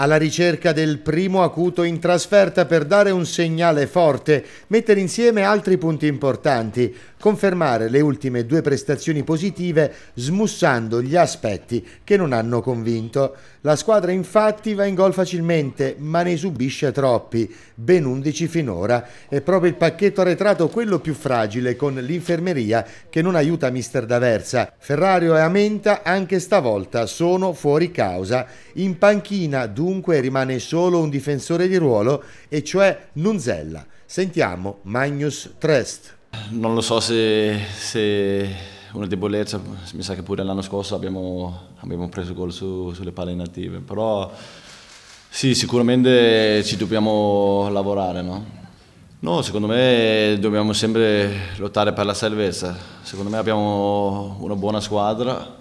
alla ricerca del primo acuto in trasferta per dare un segnale forte, mettere insieme altri punti importanti, confermare le ultime due prestazioni positive smussando gli aspetti che non hanno convinto. La squadra infatti va in gol facilmente, ma ne subisce troppi, ben 11 finora. È proprio il pacchetto arretrato quello più fragile con l'infermeria che non aiuta mister D'Aversa. Ferrario e Amenta anche stavolta sono fuori causa. In panchina dunque rimane solo un difensore di ruolo e cioè Nunzella. Sentiamo Magnus Trest. Non lo so se, se una debolezza, mi sa che pure l'anno scorso abbiamo, abbiamo preso gol su, sulle palle inattive, però sì, sicuramente ci dobbiamo lavorare, no? No, secondo me dobbiamo sempre lottare per la salvezza. Secondo me abbiamo una buona squadra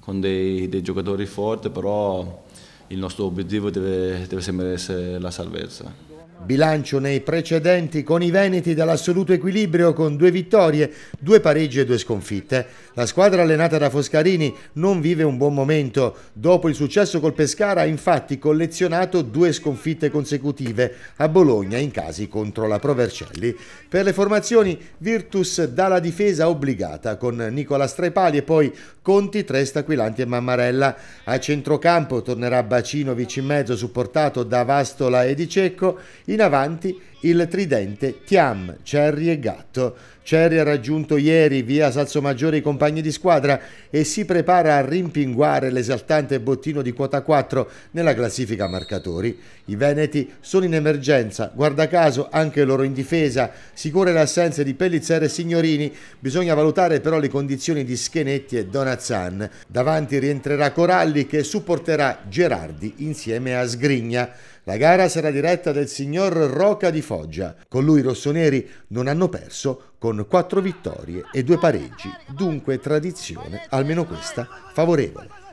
con dei, dei giocatori forti, però il nostro obiettivo deve, deve sempre essere la salvezza. Bilancio nei precedenti con i Veneti dall'assoluto equilibrio con due vittorie, due pareggi e due sconfitte. La squadra allenata da Foscarini non vive un buon momento. Dopo il successo col Pescara ha infatti collezionato due sconfitte consecutive a Bologna in casi contro la Provercelli. Per le formazioni Virtus dà la difesa obbligata con Nicola Strepali e poi Conti, Tresta, Quilanti e Mammarella. A centrocampo tornerà Bacinovic in mezzo supportato da Vastola e Di Cecco. In avanti il tridente Tiam, Cerri e Gatto. Cerri ha raggiunto ieri via Salsomaggiore i compagni di squadra e si prepara a rimpinguare l'esaltante bottino di quota 4 nella classifica marcatori. I Veneti sono in emergenza, guarda caso anche loro in difesa, sicure le assenze di Pellizzere e Signorini, bisogna valutare però le condizioni di Schenetti e Donazan. Davanti rientrerà Coralli che supporterà Gerardi insieme a Sgrigna. La gara sarà diretta del signor Roca di Foggia. Con lui i rossoneri non hanno perso con quattro vittorie e due pareggi, dunque tradizione, almeno questa, favorevole.